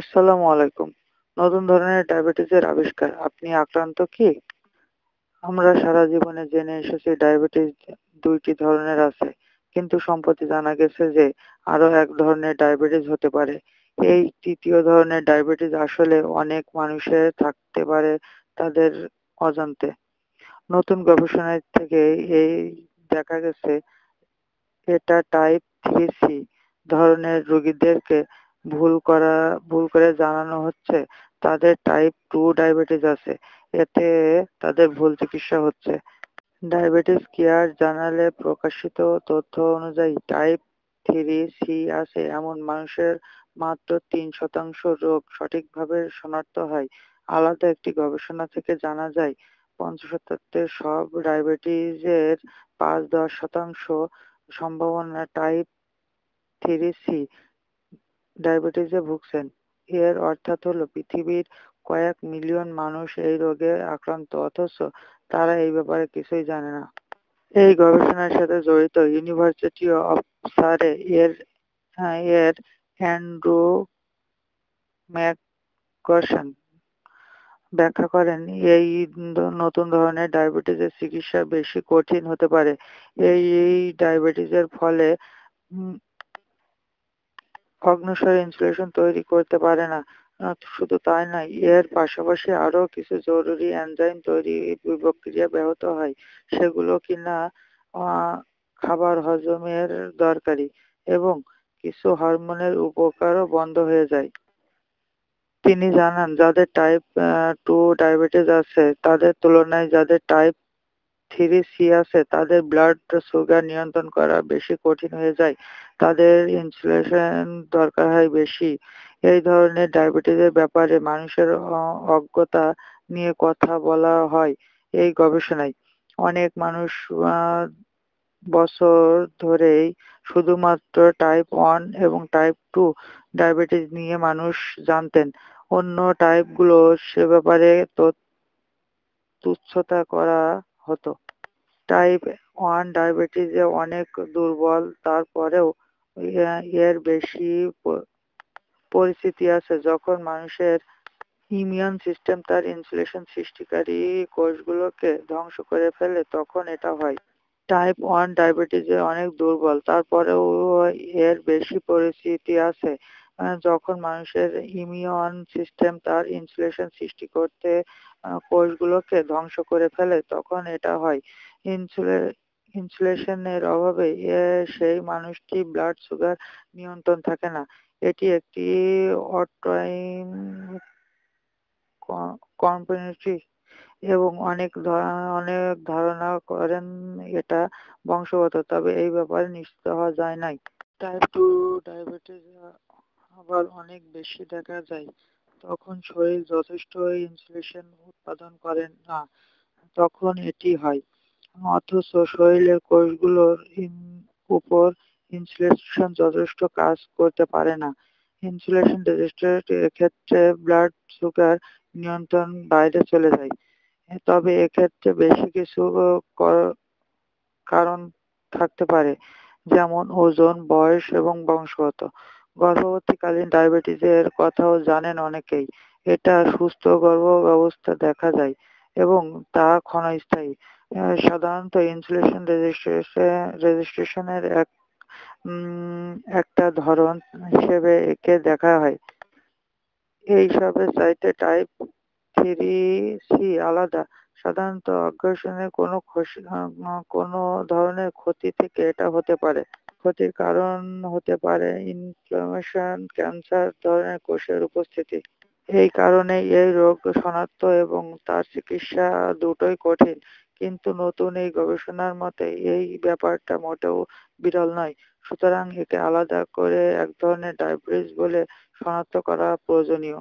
আসসালামু আলাইকুম নতুন ধরনের ডায়াবেটিসের আবিষ্কার আপনি আক্রান্ত কি আমরা সারা জীবনে জেনে এসেছি ডায়াবেটিস দুইটি ধরনের আছে কিন্তু সম্প্রতি জানা গেছে যে আরও এক ধরনের ডায়াবেটিস হতে পারে এই তৃতীয় ধরনের ডায়াবেটিস আসলে অনেক মানুষের থাকতে পারে তাদের অজান্তে নতুন গবেষণায় থেকে এই দেখা গেছে এটা টাইপ থ্রি সি ধরনের রোগীদেরকে ভুল করা ভুল করে জানানো হচ্ছে তাদের টাইপ টু ডায়াবেটিস আছে এতে তাদের ভুল চিকিৎসা হচ্ছে ডায়াবেটিস কেয়ার জার্নালে প্রকাশিত তথ্য অনুযায়ী টাইপ থ্রি সি আছে এমন মানুষের মাত্র তিন শতাংশ রোগ সঠিকভাবে শনাক্ত হয় আলাদা একটি গবেষণা থেকে জানা যায় পঞ্চশতাব্দীর সব ডায়াবেটিসের পাঁচ দশ শতাংশ সম্ভাবনা টাইপ থ্রি সি ডায়াবেটিসে ভুগছেন এর অর্থাৎ হলো পৃথিবীর কয়েক মিলিয়ন মানুষ এই রোগে আক্রান্ত অথচ তারা এই ব্যাপারে কিছুই জানে না এই গবেষণার সাথে জড়িত ইউনিভার্সিটি অফ সারে এর হ্যাঁ, এর অ্যান্ড্রু ম্যাকশন ব্যাখ্যা করেন এই নতুন ধরনের ডায়াবেটিসের চিকিৎসা বেশি কঠিন হতে পারে এই ডায়াবেটিসের ফলে ভগ্নসার ইনসুলেশন তৈরি করতে পারে না শুধু তাই নয় এর পাশাপাশি আরও কিছু জরুরি এনজাইম তৈরি প্রক্রিয়া ব্যাহত হয় সেগুলো কিনা খাবার হজমের দরকারি এবং কিছু হরমোনের উপকারও বন্ধ হয়ে যায় তিনি জানান যাদের টাইপ টু ডায়াবেটিস আছে তাদের তুলনায় যাদের টাইপ থিরিসিয়াসে তাদের ব্লাড সুগার নিয়ন্ত্রণ করা বেশি কঠিন হয়ে যায় তাদের ইনসুলেশন দরকার হয় বেশি এই ধরনের ডায়াবেটিসের ব্যাপারে মানুষের অজ্ঞতা নিয়ে কথা বলা হয় এই গবেষণায় অনেক মানুষ বছর ধরেই শুধুমাত্র টাইপ ওয়ান এবং টাইপ টু ডায়াবেটিস নিয়ে মানুষ জানতেন অন্য টাইপগুলো সে ব্যাপারে তুচ্ছতা করা হতো টাইপ ওয়ান ডায়াবেটিসে অনেক দুর্বল তারপরেও এর বেশি পরিস্থিতি আছে যখন মানুষের ইমিউন সিস্টেম তার ইনসুলেশন সৃষ্টিকারী কোষগুলোকে ধ্বংস করে ফেলে তখন এটা হয় টাইপ ওয়ান ডায়াবেটিসে অনেক দুর্বল তারপরেও এর বেশি পরিস্থিতি আছে যখন মানুষের ইমিউন সিস্টেম তার ইনসুলেশন সৃষ্টি করতে কোষগুলোকে ধ্বংস করে ফেলে তখন এটা হয় ইনসুলে ইনসুলেশনের অভাবে সেই মানুষটি ব্লাড সুগার নিয়ন্ত্রণ থাকে না এটি একটি অটোইন কম্পিউনিটি এবং অনেক অনেক ধারণা করেন এটা বংশগত তবে এই ব্যাপারে নিশ্চিত হওয়া যায় নাই টাইপ টু ডায়াবেটিস আবার অনেক বেশি দেখা যায় তখন শরীর যথেষ্ট ইনসুলেশন উৎপাদন করে না তখন এটি হয় অথচ শরীরের কোষগুলোর উপর ইনসুলেশন যথেষ্ট কাজ করতে পারে না ইনসুলেশন রেজিস্ট্রেটের ক্ষেত্রে ব্লাড সুগার নিয়ন্ত্রণ বাইরে চলে যায় তবে এক্ষেত্রে বেশি কিছু কারণ থাকতে পারে যেমন ওজন বয়স এবং বংশগত গর্ভবতীকালীন ডায়াবেটিসের কথাও জানেন অনেকেই এটা সুস্থ গর্ভ অবস্থা দেখা যায় এবং তা ক্ষণস্থায়ী সাধারণত ইনসুলেশন রেজিস্ট্রেশনের এক একটা ধরন হিসেবে একে দেখা হয় এই এইসবের চাইতে টাইপ থ্রি সি আলাদা সাধারণত অজ্ঞাশনের কোনো কোনো ধরনের ক্ষতি থেকে এটা হতে পারে ক্ষতির কারণ হতে পারে ইনফ্লামেশন ক্যান্সার ধরনের কোষের উপস্থিতি এই কারণে এই রোগ শনাক্ত এবং তার চিকিৎসা দুটোই কঠিন কিন্তু নতুন এই গবেষণার মতে এই ব্যাপারটা মোটেও বিরল নয় সুতরাং একে আলাদা করে এক ধরনের ডায়াবেটিস বলে শনাক্ত করা প্রয়োজনীয়